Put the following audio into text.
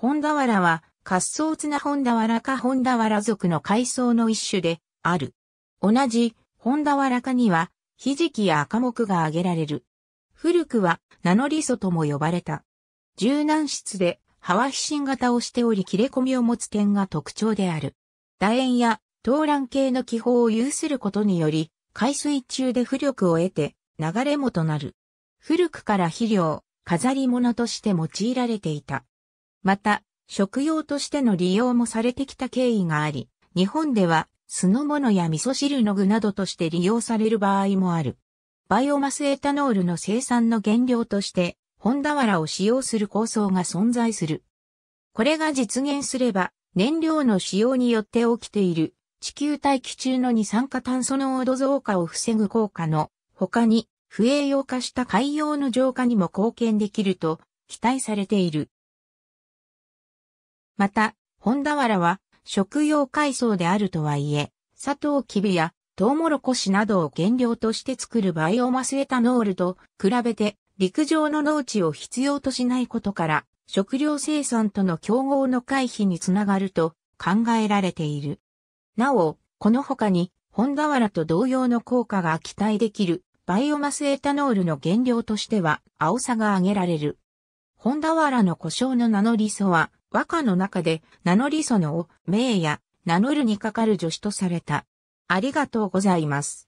本田原は、滑走綱本田原か本田原族の海藻の一種で、ある。同じ、本田原かには、ひじきや赤木が挙げられる。古くは、名乗り祖とも呼ばれた。柔軟室で、ハシン型をしており切れ込みを持つ点が特徴である。楕円や、東卵系の気泡を有することにより、海水中で浮力を得て、流れもとなる。古くから肥料、飾り物として用いられていた。また、食用としての利用もされてきた経緯があり、日本では酢の物や味噌汁の具などとして利用される場合もある。バイオマスエタノールの生産の原料として、本原を使用する構想が存在する。これが実現すれば、燃料の使用によって起きている地球大気中の二酸化炭素濃度増加を防ぐ効果の他に不栄養化した海洋の浄化にも貢献できると期待されている。また、本田ラは食用海藻であるとはいえ、砂糖キビやトウモロコシなどを原料として作るバイオマスエタノールと比べて陸上の農地を必要としないことから、食料生産との競合の回避につながると考えられている。なお、この他に、ホンダワラと同様の効果が期待できる、バイオマスエタノールの原料としては、青さが挙げられる。ホンダワラの故障の名のり素は、和歌の中で名乗りそのを名や名乗るにかかる助手とされた。ありがとうございます。